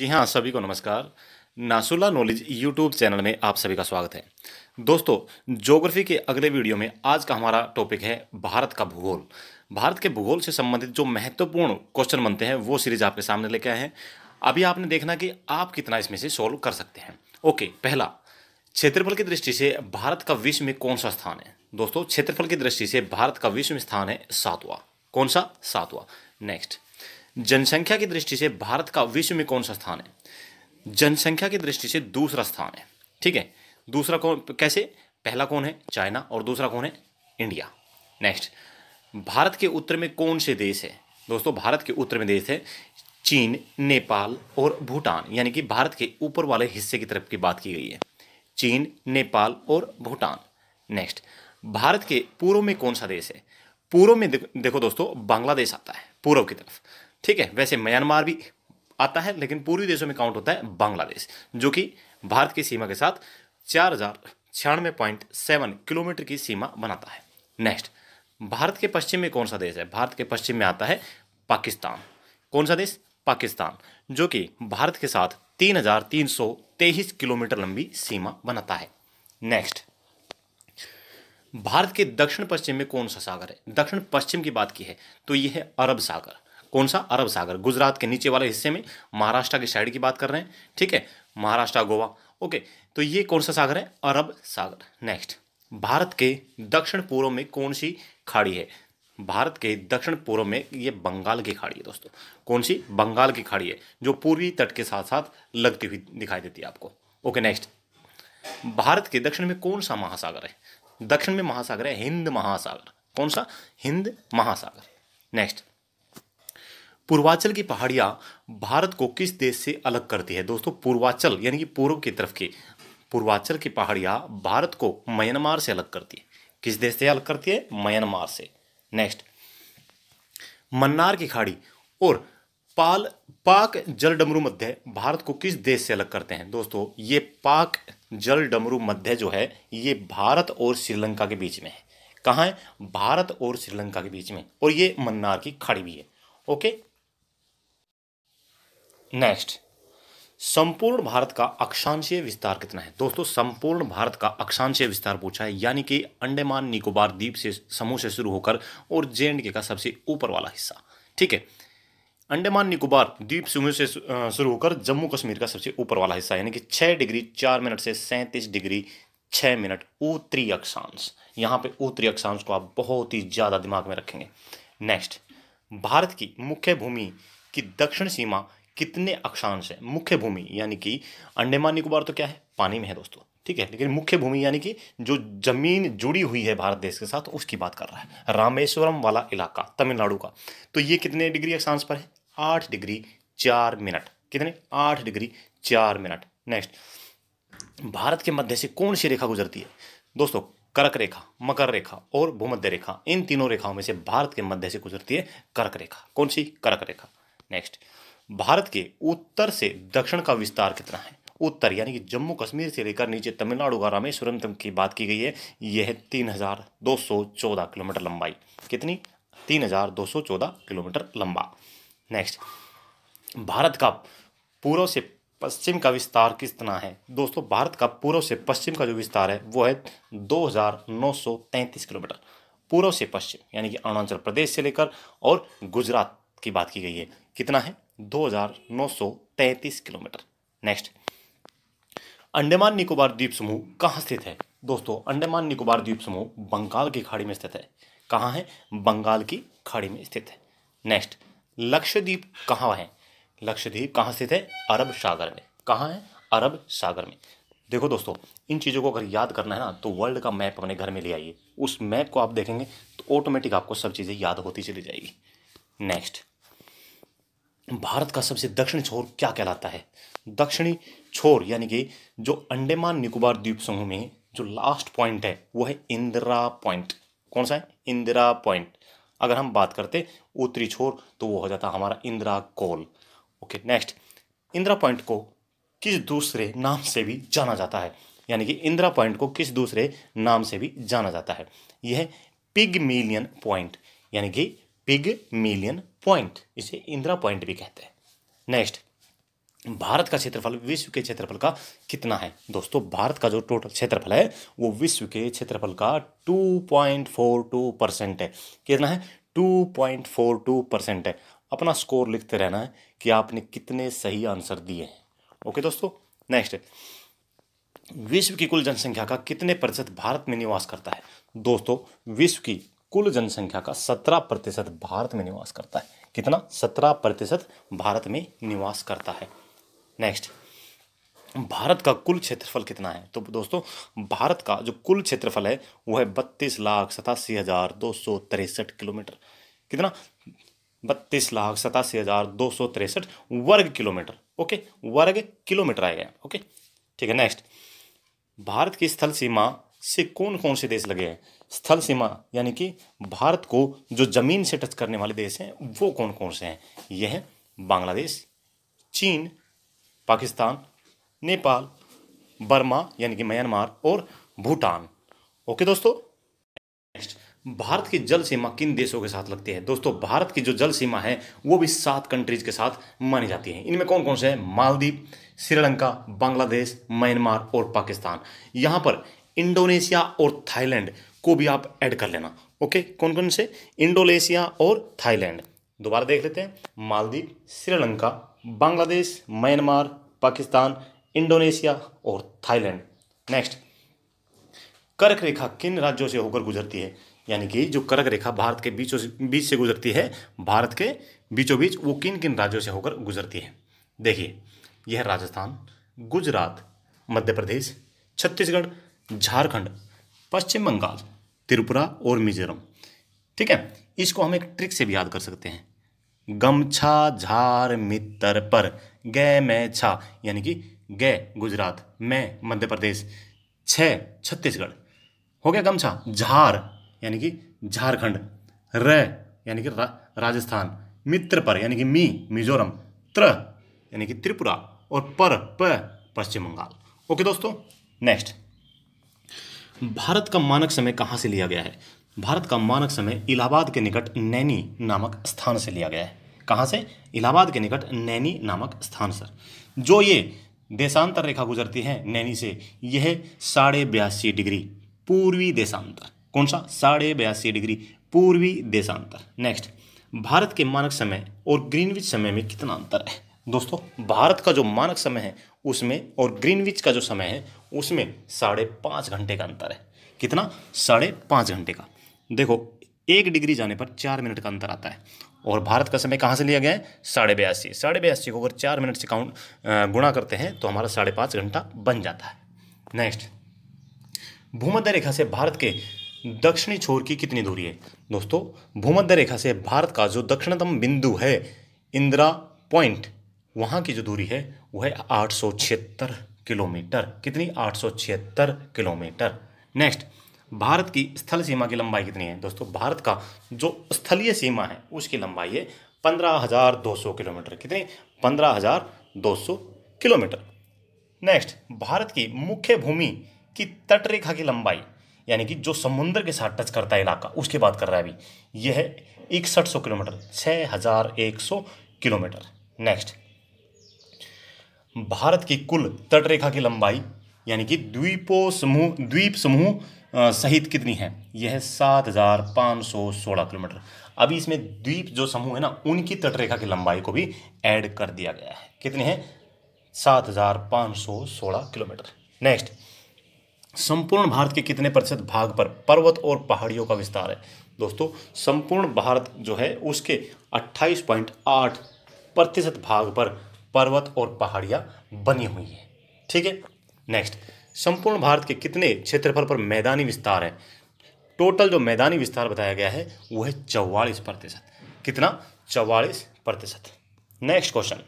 जी हाँ सभी को नमस्कार नासुला नॉलेज यूट्यूब चैनल में आप सभी का स्वागत है दोस्तों ज्योग्राफी के अगले वीडियो में आज का हमारा टॉपिक है भारत का भूगोल भारत के भूगोल से संबंधित जो महत्वपूर्ण क्वेश्चन बनते हैं वो सीरीज आपके सामने लेके आए हैं अभी आपने देखना कि आप कितना इसमें से सॉल्व कर सकते हैं ओके पहला क्षेत्रफल की दृष्टि से भारत का विश्व में कौन सा स्थान है दोस्तों क्षेत्रफल की दृष्टि से भारत का विश्व स्थान है सातवा कौन सा सातवा नेक्स्ट जनसंख्या की दृष्टि से भारत का विश्व में कौन सा स्थान है जनसंख्या की दृष्टि से दूसरा स्थान है ठीक है दूसरा कौन कैसे पहला कौन है चाइना और दूसरा कौन है इंडिया नेक्स्ट भारत के उत्तर में कौन से देश है दोस्तों भारत के उत्तर में देश है चीन नेपाल और भूटान यानी कि भारत के ऊपर वाले हिस्से की तरफ की बात की गई है चीन नेपाल और भूटान नेक्स्ट भारत के पूर्व में कौन सा देश है पूर्व में देखो दोस्तों बांग्लादेश आता है पूर्व की तरफ ठीक है वैसे म्यांमार भी आता है लेकिन पूर्वी देशों में काउंट होता है बांग्लादेश जो कि भारत की सीमा के साथ चार हजार छियानवे पॉइंट सेवन किलोमीटर की सीमा बनाता है नेक्स्ट भारत के पश्चिम में कौन सा देश है भारत के पश्चिम में आता है पाकिस्तान कौन सा देश पाकिस्तान जो कि भारत के साथ तीन हजार तीन सौ तेईस किलोमीटर लंबी सीमा बनाता है नेक्स्ट भारत के दक्षिण पश्चिम में कौन सा सागर है दक्षिण पश्चिम की बात की है तो यह है अरब सागर कौन सा अरब सागर गुजरात के नीचे वाले हिस्से में महाराष्ट्र के साइड की बात कर रहे हैं ठीक है महाराष्ट्र गोवा ओके तो ये कौन सा सागर है अरब सागर नेक्स्ट भारत के दक्षिण पूर्व में कौन सी खाड़ी है भारत के दक्षिण पूर्व में ये बंगाल की खाड़ी है दोस्तों कौन सी बंगाल की खाड़ी है जो पूर्वी तट के साथ साथ लगती हुई दिखाई देती है आपको ओके नेक्स्ट भारत के दक्षिण में कौन सा महासागर है दक्षिण में महासागर है हिंद महासागर कौन सा हिंद महासागर नेक्स्ट पूर्वांचल की पहाड़ियाँ भारत को किस देश से अलग करती है दोस्तों पूर्वांचल यानी कि पूर्व की तरफ की पूर्वांचल की पहाड़ियाँ भारत को म्यांमार से अलग करती है किस देश से अलग करती है म्यांमार से नेक्स्ट मन्नार की खाड़ी और पाल पाक जल डमरू मध्य भारत को किस देश से अलग करते हैं दोस्तों ये पाक जल डमरू मध्य जो है ये भारत और श्रीलंका के बीच में है कहाँ है भारत और श्रीलंका के बीच में और ये मन्नार की खाड़ी भी है ओके नेक्स्ट संपूर्ण भारत का अक्षांशीय विस्तार कितना है दोस्तों संपूर्ण भारत का अक्षांशीय विस्तार पूछा है यानी कि अंडमान निकोबार द्वीप से समूह से शुरू होकर और जे के का सबसे ऊपर वाला हिस्सा ठीक है अंडमान निकोबार द्वीप समूह से शुरू होकर जम्मू कश्मीर का सबसे ऊपर वाला हिस्सा यानी कि छः डिग्री चार मिनट से सैंतीस डिग्री छः मिनट उत्तरी अक्षांश यहाँ पे उत्तरी अक्षांश को आप बहुत ही ज़्यादा दिमाग में रखेंगे नेक्स्ट भारत की मुख्य भूमि की दक्षिण सीमा कितने अक्षांश है मुख्य भूमि यानी कि अंडेमान निकोबार तो क्या है पानी में है दोस्तों ठीक है लेकिन मुख्य भूमि यानी कि जो जमीन जुड़ी हुई है भारत देश के साथ उसकी बात कर रहा है रामेश्वरम वाला इलाका तमिलनाडु का तो ये कितने डिग्री अक्षांश पर है आठ डिग्री चार मिनट कितने आठ डिग्री चार मिनट नेक्स्ट भारत के मध्य से कौन सी रेखा गुजरती है दोस्तों कर्क रेखा मकर रेखा और भूमध्य रेखा इन तीनों रेखाओं में से भारत के मध्य से गुजरती है कर्क रेखा कौन सी कर्क रेखा नेक्स्ट भारत के उत्तर से दक्षिण का विस्तार कितना है उत्तर यानी कि जम्मू कश्मीर से लेकर नीचे तमिलनाडु का रामेश्वरम तक की बात की गई है यह है तीन हज़ार दो सौ चौदह किलोमीटर लंबाई कितनी तीन हज़ार दो सौ चौदह किलोमीटर लंबा नेक्स्ट भारत का पूर्व से पश्चिम का विस्तार कितना है दोस्तों भारत का पूर्व से पश्चिम का जो विस्तार है वो है 2,933 किलोमीटर पूर्व से पश्चिम यानी कि अरुणाचल प्रदेश से लेकर और गुजरात की बात की गई है कितना है 2933 किलोमीटर नेक्स्ट अंडमान निकोबार द्वीप समूह कहाँ स्थित है दोस्तों अंडमान निकोबार द्वीप समूह बंगाल की खाड़ी में स्थित है कहाँ है बंगाल की खाड़ी में स्थित है नेक्स्ट लक्षद्वीप कहाँ है लक्षद्वीप कहाँ स्थित है अरब सागर में कहाँ है अरब सागर में देखो दोस्तों इन चीज़ों को अगर याद करना है ना तो वर्ल्ड का मैप अपने घर में ले आइए उस मैप को आप देखेंगे तो ऑटोमेटिक आपको सब चीज़ें याद होती चली जाएगी नेक्स्ट भारत का सबसे दक्षिणी छोर क्या कहलाता है दक्षिणी छोर यानी कि जो अंडेमान निकोबार द्वीप समूह में जो लास्ट पॉइंट है वो है इंदिरा पॉइंट कौन सा है इंदिरा पॉइंट अगर हम बात करते उत्तरी छोर तो वो हो जाता हमारा Indira col okay next Indira point को किस दूसरे नाम से भी जाना जाता है यानी कि इंदिरा पॉइंट को किस दूसरे नाम से भी जाना जाता है यह पिग मिलियन पॉइंट यानी कि पिग मिलियन पॉइंट इसे इंदिरा पॉइंट भी कहते हैं नेक्स्ट भारत का क्षेत्रफल विश्व के क्षेत्रफल का कितना है दोस्तों भारत का जो टोटल क्षेत्रफल है वो विश्व के क्षेत्रफल का 2.42 परसेंट है कितना है 2.42 परसेंट है अपना स्कोर लिखते रहना है कि आपने कितने सही आंसर दिए हैं ओके दोस्तों नेक्स्ट विश्व की कुल जनसंख्या का कितने प्रतिशत भारत में निवास करता है दोस्तों विश्व की कुल जनसंख्या का सत्रह प्रतिशत भारत में निवास करता है कितना सत्रह प्रतिशत भारत में निवास करता है नेक्स्ट भारत का कुल क्षेत्रफल कितना है तो दोस्तों भारत का जो कुल क्षेत्रफल है वह है बत्तीस लाख सतासी हज़ार दो सौ तिरसठ किलोमीटर कितना बत्तीस लाख सतासी हज़ार दो सौ तिरसठ वर्ग किलोमीटर ओके वर्ग किलोमीटर आएगा ओके ठीक है नेक्स्ट भारत की स्थल सीमा से कौन कौन से देश लगे हैं स्थल सीमा यानी कि भारत को जो ज़मीन से टच करने वाले देश हैं वो कौन कौन से हैं यह है बांग्लादेश चीन पाकिस्तान नेपाल बर्मा यानी कि म्यांमार और भूटान ओके दोस्तों नेक्स्ट भारत की जल सीमा किन देशों के साथ लगती है दोस्तों भारत की जो जल सीमा है वो भी सात कंट्रीज के साथ मानी जाती है इनमें कौन कौन से हैं मालदीव श्रीलंका बांग्लादेश म्यांमार और पाकिस्तान यहाँ पर इंडोनेशिया और थाईलैंड को भी आप ऐड कर लेना ओके कौन कौन से इंडोनेशिया और थाईलैंड दोबारा देख लेते हैं मालदीव श्रीलंका बांग्लादेश म्यांमार पाकिस्तान इंडोनेशिया और थाईलैंड नेक्स्ट कर्क रेखा किन राज्यों से होकर गुजरती है यानी कि जो कर्क रेखा भारत के बीचों बीच से गुजरती है भारत के बीचों बीच वो किन किन राज्यों से होकर गुजरती है देखिए यह राजस्थान गुजरात मध्य प्रदेश छत्तीसगढ़ झारखंड पश्चिम बंगाल त्रिपुरा और मिजोरम ठीक है इसको हम एक ट्रिक से भी याद कर सकते हैं गमछा झार मित्र पर गय में छा यानी कि गय गुजरात मैं मध्य प्रदेश छ छत्तीसगढ़ हो गया गमछा झार यानी कि झारखंड र यानी कि रा, राजस्थान मित्र पर यानी कि मी मिजोरम त्र यानी कि त्रिपुरा और पर प पश्चिम बंगाल ओके दोस्तों नेक्स्ट भारत का मानक समय कहाँ से लिया गया है भारत का मानक समय इलाहाबाद के निकट नैनी नामक स्थान से लिया गया है कहाँ से इलाहाबाद के निकट नैनी नामक स्थान से जो ये देशांतर रेखा गुजरती है नैनी से यह साढ़े बयासी डिग्री पूर्वी देशांतर कौन सा साढ़े बयासी डिग्री पूर्वी देशांतर नेक्स्ट भारत के मानक समय और ग्रीनविच समय में कितना अंतर है दोस्तों भारत का जो मानक समय है उसमें और ग्रीनविच का जो समय है उसमें साढ़े पाँच घंटे का अंतर है कितना साढ़े पाँच घंटे का देखो एक डिग्री जाने पर चार मिनट का अंतर आता है और भारत का समय कहाँ से लिया गया है साढ़े बयासी साढ़े बयासी को अगर चार मिनट से काउंट गुणा करते हैं तो हमारा साढ़े पाँच घंटा बन जाता है नेक्स्ट भूमध्य रेखा से भारत के दक्षिणी छोर की कितनी दूरी है दोस्तों भूमध्य रेखा से भारत का जो दक्षिणतम बिंदु है इंदिरा पॉइंट वहाँ की जो दूरी है वह है आठ सौ छिहत्तर किलोमीटर कितनी आठ किलोमीटर नेक्स्ट भारत की स्थल सीमा की लंबाई कितनी है दोस्तों भारत का जो स्थलीय सीमा है उसकी लंबाई है पंद्रह हजार दो सौ किलोमीटर कितनी पंद्रह हजार दो सौ किलोमीटर नेक्स्ट भारत की मुख्य भूमि की तटरेखा की लंबाई यानी कि जो समुद्र के साथ टच करता है इलाका उसकी बात कर रहा है अभी यह है इकसठ सौ किलोमीटर छः हज़ार एक सौ किलोमीटर नेक्स्ट भारत की कुल तटरेखा की लंबाई यानी कि द्वीपों समूह द्वीप समूह सहित कितनी है यह सात हज़ार पाँच सौ सोलह किलोमीटर अभी इसमें द्वीप जो समूह है ना उनकी तटरेखा की लंबाई को भी ऐड कर दिया गया है कितने हैं सात हज़ार पाँच सौ सोलह किलोमीटर नेक्स्ट संपूर्ण भारत के कितने प्रतिशत भाग पर पर्वत और पहाड़ियों का विस्तार है दोस्तों संपूर्ण भारत जो है उसके आठ प्रतिशत भाग पर पर्वत और पहाड़ियाँ बनी हुई हैं ठीक है नेक्स्ट संपूर्ण भारत के कितने क्षेत्रफल पर मैदानी विस्तार है टोटल जो मैदानी विस्तार बताया गया है वो है चौवालीस प्रतिशत कितना चौवालीस प्रतिशत नेक्स्ट क्वेश्चन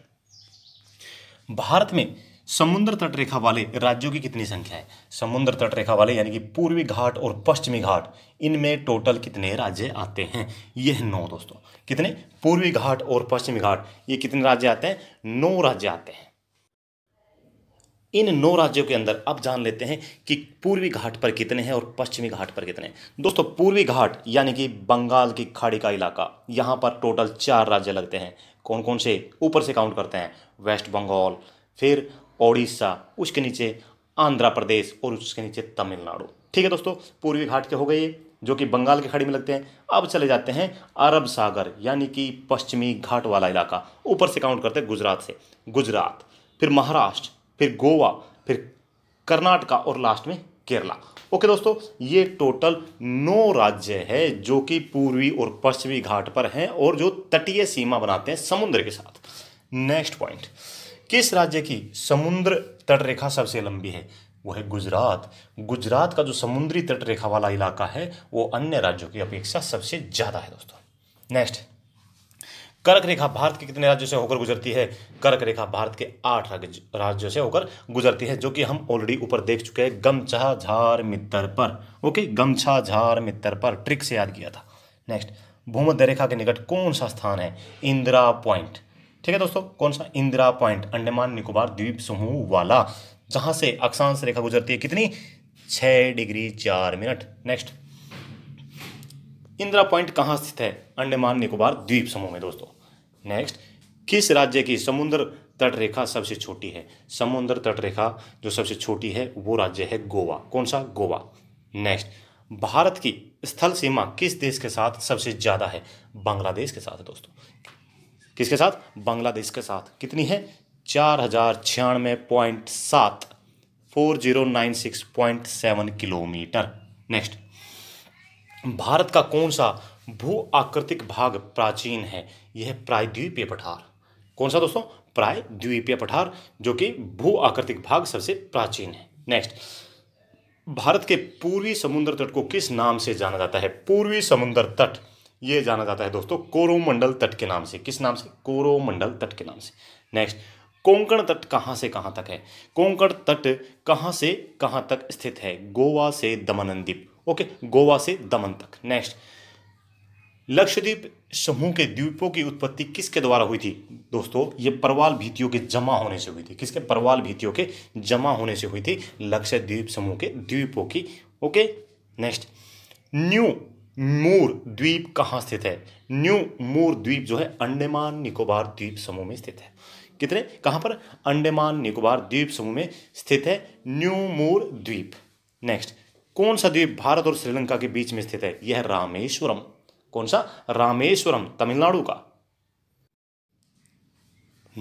भारत में समुद्र तट रेखा वाले राज्यों की कितनी संख्या है समुद्र तट रेखा वाले यानी कि पूर्वी घाट और पश्चिमी घाट इनमें टोटल कितने राज्य आते हैं यह है नौ दोस्तों कितने पूर्वी घाट और पश्चिमी घाट ये कितने राज्य आते हैं नौ राज्य आते हैं इन नौ राज्यों के अंदर अब जान लेते हैं कि पूर्वी घाट पर कितने हैं और पश्चिमी घाट पर कितने हैं दोस्तों पूर्वी घाट यानी कि बंगाल की खाड़ी का इलाका यहाँ पर टोटल चार राज्य लगते हैं कौन कौन से ऊपर से काउंट करते हैं वेस्ट बंगाल फिर ओडिशा उसके नीचे आंध्र प्रदेश और उसके नीचे तमिलनाडु ठीक है दोस्तों पूर्वी घाट के हो गए जो कि बंगाल की खाड़ी में लगते हैं अब चले जाते हैं अरब सागर यानी कि पश्चिमी घाट वाला इलाका ऊपर से काउंट करते हैं गुजरात से गुजरात फिर महाराष्ट्र फिर गोवा फिर कर्नाटका और लास्ट में केरला ओके दोस्तों ये टोटल नौ राज्य है जो कि पूर्वी और पश्चिमी घाट पर हैं और जो तटीय सीमा बनाते हैं समुद्र के साथ नेक्स्ट पॉइंट किस राज्य की समुद्र तट रेखा सबसे लंबी है वो है गुजरात गुजरात का जो समुद्री तट रेखा वाला इलाका है वो अन्य राज्यों की अपेक्षा सबसे ज़्यादा है दोस्तों नेक्स्ट कर्क रेखा भारत के कितने राज्यों से होकर गुजरती है कर्क रेखा भारत के आठ राज्यों से होकर गुजरती है जो कि हम ऑलरेडी ऊपर देख चुके हैं गमछा झार मित्र पर ओके गमछा झार मित्र पर ट्रिक से याद किया था नेक्स्ट भूमध्य रेखा के निकट कौन सा स्थान है इंदिरा पॉइंट ठीक है दोस्तों कौन सा इंदिरा पॉइंट अंडमान निकोबार द्वीप समूह वाला जहां से अक्षांश रेखा गुजरती है कितनी छह डिग्री चार मिनट नेक्स्ट इंदिरा पॉइंट कहां स्थित है अंडमान निकोबार द्वीप समूह में दोस्तों नेक्स्ट किस राज्य की समुद्र तट रेखा सबसे छोटी है समुद्र तट रेखा जो सबसे छोटी है वो राज्य है गोवा कौन सा गोवा नेक्स्ट भारत की स्थल सीमा किस देश के साथ सबसे ज़्यादा है बांग्लादेश के साथ है दोस्तों किसके साथ बांग्लादेश के साथ कितनी है चार हजार छियानवे पॉइंट सात four zero nine six point seven kilometre next Bharat का कौन सा भू आकृतिक भाग प्राचीन है यह प्रायद्वीपीय पठार कौन सा दोस्तों प्रायद्वीपीय पठार जो कि भू आकृतिक भाग सबसे प्राचीन है नेक्स्ट भारत के पूर्वी समुद्र तट को किस नाम से जाना जाता है पूर्वी समुद्र तट ये जाना जाता है दोस्तों कोरोमंडल तट के नाम से किस नाम से कोरोमंडल तट के नाम से नेक्स्ट कोंकण तट कहाँ से कहाँ तक है कोंकण तट कहाँ से कहाँ तक स्थित है गोवा से दमन द्वीप ओके गोवा से दमन तक नेक्स्ट लक्षद्वीप समूह के द्वीपों की उत्पत्ति किसके द्वारा हुई थी दोस्तों ये परवाल भीतियों के जमा होने से हुई थी किसके परवाल भीतियों के जमा होने से हुई थी लक्षद्वीप समूह के द्वीपों की ओके नेक्स्ट न्यू मूर द्वीप कहाँ स्थित है न्यू मूर द्वीप जो है अंडमान निकोबार द्वीप समूह में स्थित है कितने कहाँ पर अंडमान निकोबार द्वीप समूह में स्थित है न्यू मूर द्वीप नेक्स्ट कौन सा द्वीप भारत और श्रीलंका के बीच में स्थित है यह है रामेश्वरम कौन सा रामेश्वरम तमिलनाडु का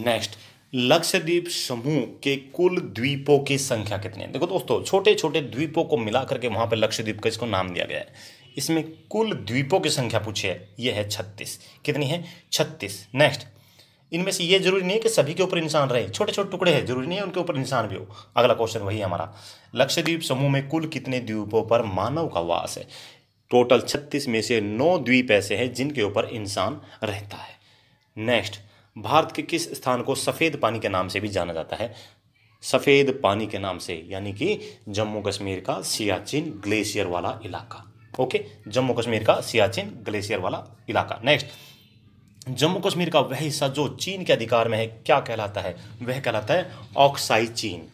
नेक्स्ट लक्षद्वीप समूह के कुल द्वीपों की संख्या कितनी है देखो दोस्तों छोटे छोटे द्वीपों को मिलाकर के वहां पर लक्षद्वीप का इसको नाम दिया गया है इसमें कुल द्वीपों की संख्या पूछी है ये है छत्तीस कितनी है छत्तीस नेक्स्ट इनमें से ये जरूरी नहीं है कि सभी के ऊपर इंसान रहे छोटे छोटे टुकड़े हैं जरूरी नहीं है उनके ऊपर इंसान भी हो अगला क्वेश्चन वही है हमारा लक्षद्वीप समूह में कुल कितने द्वीपों पर मानव का वास है टोटल छत्तीस में से नौ द्वीप ऐसे हैं जिनके ऊपर इंसान रहता है नेक्स्ट भारत के किस स्थान को सफ़ेद पानी के नाम से भी जाना जाता है सफ़ेद पानी के नाम से यानी कि जम्मू कश्मीर का सियाचिन ग्लेशियर वाला इलाका ओके जम्मू कश्मीर का सियाचिन ग्लेशियर वाला इलाका नेक्स्ट जम्मू कश्मीर का वह हिस्सा जो चीन के अधिकार में है क्या कहलाता है वह कहलाता है ऑक्साई चीन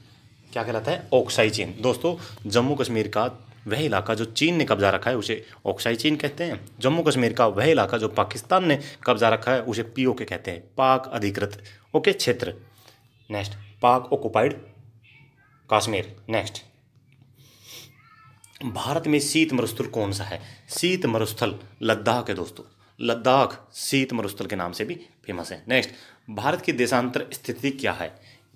क्या कहलाता है ऑक्साई चीन दोस्तों जम्मू कश्मीर का वह इलाका जो चीन ने कब्जा रखा है उसे ऑक्साई चीन कहते हैं जम्मू कश्मीर का वह इलाका जो पाकिस्तान ने कब्जा रखा है उसे पीओ के कहते हैं पाक अधिकृत ओके क्षेत्र नेक्स्ट पाक ऑक्युपाइड कश्मीर नेक्स्ट भारत में शीत मरुस्थल कौन सा है शीत मरुस्थल लद्दाख है दोस्तों लद्दाख शीत मरुस्थल के नाम से भी फेमस है नेक्स्ट भारत की देशांतर स्थिति क्या है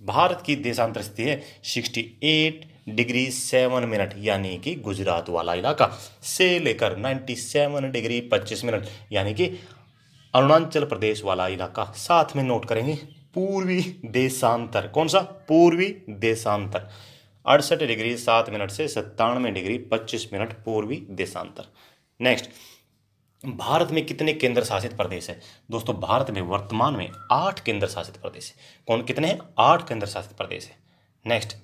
भारत की देशांतर स्थिति है sixty eight degree seven minute यानी कि गुजरात वाला इलाका से लेकर नाइन्टी सेवन डिग्री पच्चीस मिनट यानी कि अरुणाचल प्रदेश वाला इलाका साथ में नोट करेंगे पूर्वी देशांतर कौन सा पूर्वी देशांतर अड़सठ डिग्री सात मिनट से सत्तानवे डिग्री पच्चीस मिनट पूर्वी देशांतर नेक्स्ट भारत में कितने केंद्र शासित प्रदेश है दोस्तों भारत में वर्तमान में आठ केंद्र शासित प्रदेश है कौन कितने हैं आठ केंद्र शासित प्रदेश है नेक्स्ट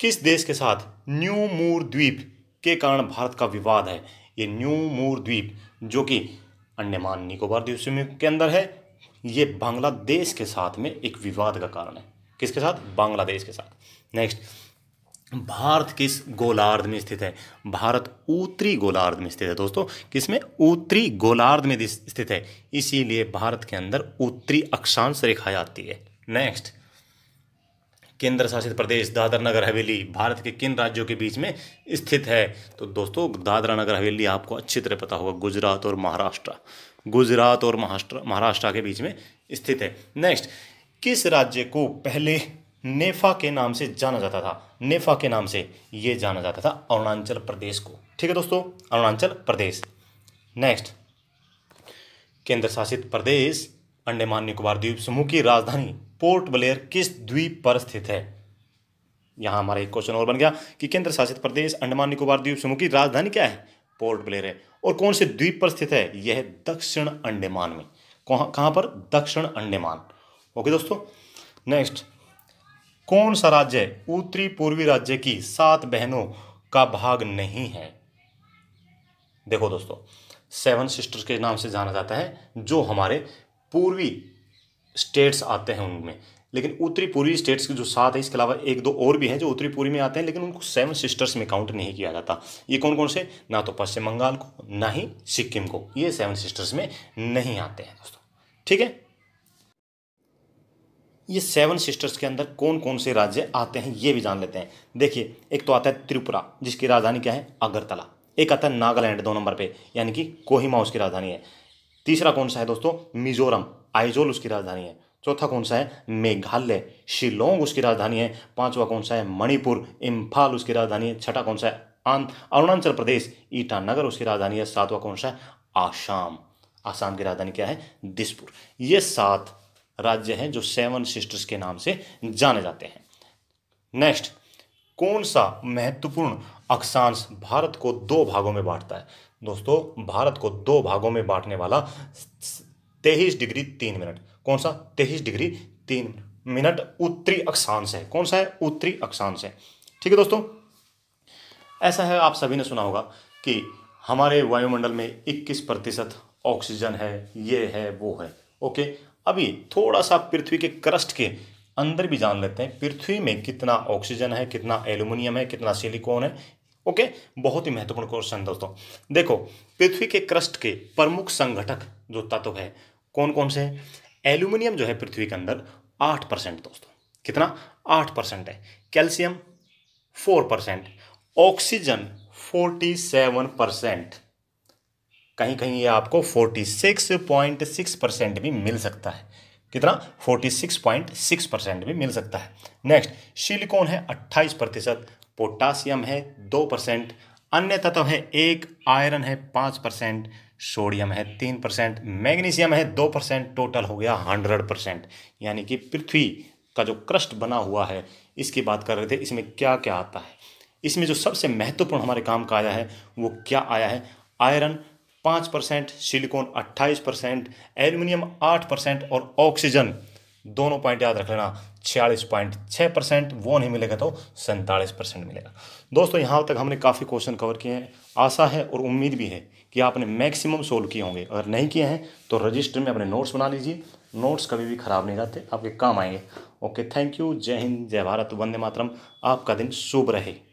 किस देश के साथ न्यू मूर द्वीप के कारण भारत का विवाद है ये न्यू मूर द्वीप जो कि अंडमान निकोबार द्वीप समूह के अंदर है ये बांग्लादेश के साथ में एक विवाद का कारण है किसके साथ बांग्लादेश के साथ नेक्स्ट भारत किस गोलार्ध में स्थित है भारत उत्तरी गोलार्ध में स्थित है दोस्तों किस में उत्तरी गोलार्ध में स्थित है इसीलिए भारत के अंदर उत्तरी अक्षांश रेखा आती है नेक्स्ट केंद्र शासित प्रदेश दादरा नगर हवेली भारत के किन राज्यों के बीच में स्थित है तो दोस्तों दादरा नगर हवेली आपको अच्छी तरह पता होगा गुजरात और महाराष्ट्र गुजरात और महाराष्ट्र महाराष्ट्र के बीच में स्थित है नेक्स्ट किस राज्य को पहले नेफा के नाम से जाना जाता था नेफा के नाम से ये जाना जाता था अरुणाचल प्रदेश को ठीक है दोस्तों अरुणाचल प्रदेश नेक्स्ट केंद्र शासित प्रदेश अंडमान निकोबार द्वीप समूह की राजधानी पोर्ट ब्लेयर किस द्वीप पर स्थित है यहां हमारा एक क्वेश्चन और बन गया कि केंद्र शासित प्रदेश अंडमान निकोबार द्वीप समूह की राजधानी क्या है पोर्ट ब्लेयर है और कौन से द्वीप पर स्थित है यह है दक्षिण अंडमान में कहां पर दक्षिण अंडमान ओके दोस्तों नेक्स्ट कौन सा राज्य उत्तरी पूर्वी राज्य की सात बहनों का भाग नहीं है देखो दोस्तों सेवन सिस्टर्स के नाम से जाना जाता है जो हमारे पूर्वी स्टेट्स आते हैं उनमें लेकिन उत्तरी पूर्वी स्टेट्स के जो सात है इसके अलावा एक दो और भी हैं जो उत्तरी पूर्वी में आते हैं लेकिन उनको सेवन सिस्टर्स में काउंट नहीं किया जाता ये कौन कौन से ना तो पश्चिम बंगाल को ना ही सिक्किम को ये सेवन सिस्टर्स में नहीं आते हैं दोस्तों ठीक है ये सेवन सिस्टर्स के अंदर कौन कौन से राज्य आते हैं ये भी जान लेते हैं देखिए एक तो आता है त्रिपुरा जिसकी राजधानी क्या है अगरतला एक आता है नागालैंड दो नंबर पे यानी कि कोहिमा उसकी राजधानी है तीसरा कौन सा है दोस्तों मिजोरम आइजोल उसकी राजधानी है चौथा कौन सा है मेघालय शिलोंग उसकी राजधानी है पांचवा कौन सा है मणिपुर इम्फाल उसकी राजधानी है छठा कौन सा है अरुणाचल प्रदेश ईटानगर उसकी राजधानी है सातवां कौन सा है आसाम आसाम की राजधानी क्या है दिसपुर ये सात राज्य हैं जो सेवन सिस्टर्स के नाम से जाने जाते हैं नेक्स्ट कौन सा महत्वपूर्ण अक्षांश भारत को दो भागों में बांटता है दोस्तों भारत को दो भागों में बांटने वाला तेईस डिग्री तीन मिनट कौन सा तेईस डिग्री तीन मिनट उत्तरी अक्षांश है कौन सा है उत्तरी अक्षांश है ठीक है दोस्तों ऐसा है आप सभी ने सुना होगा कि हमारे वायुमंडल में 21 प्रतिशत ऑक्सीजन है ये है वो है ओके अभी थोड़ा सा पृथ्वी के क्रस्ट के अंदर भी जान लेते हैं पृथ्वी में कितना ऑक्सीजन है कितना एल्यूमिनियम है कितना सिलिकॉन है ओके बहुत ही महत्वपूर्ण क्वेश्चन दोस्तों देखो पृथ्वी के क्रस्ट के प्रमुख संगठक जो तत्व है कौन कौन से है एल्यूमिनियम जो है पृथ्वी के अंदर आठ परसेंट दोस्तों कितना आठ परसेंट है calcium four percent oxygen forty seven percent कहीं कहीं ये आपको 46.6 परसेंट भी मिल सकता है कितना 46.6 परसेंट भी मिल सकता है नेक्स्ट सिलिकॉन है 28 प्रतिशत पोटासियम है 2 परसेंट अन्य तत्व है एक आयरन है पाँच परसेंट सोडियम है तीन परसेंट मैग्नीशियम है दो परसेंट टोटल हो गया हंड्रेड परसेंट यानी कि पृथ्वी का जो क्रस्ट बना हुआ है इसकी बात कर रहे थे इसमें क्या क्या आता है इसमें जो सबसे महत्वपूर्ण हमारे काम का आया है वो क्या आया है आयरन पाँच परसेंट सिलिकॉन अट्ठाईस परसेंट एल्यूमिनियम आठ परसेंट और ऑक्सीजन दोनों पॉइंट याद रख लेना छियालीस पॉइंट छः परसेंट वो नहीं मिलेगा तो सैंतालीस परसेंट मिलेगा दोस्तों यहाँ तक हमने काफ़ी क्वेश्चन कवर किए हैं आशा है और उम्मीद भी है कि आपने मैक्सिमम सोल्व किए होंगे अगर नहीं किए हैं तो रजिस्टर में अपने नोट्स बना लीजिए नोट्स कभी भी ख़राब नहीं रहते आपके काम आएंगे ओके थैंक यू जय हिंद जय भारत वंदे मातरम आपका दिन शुभ रहे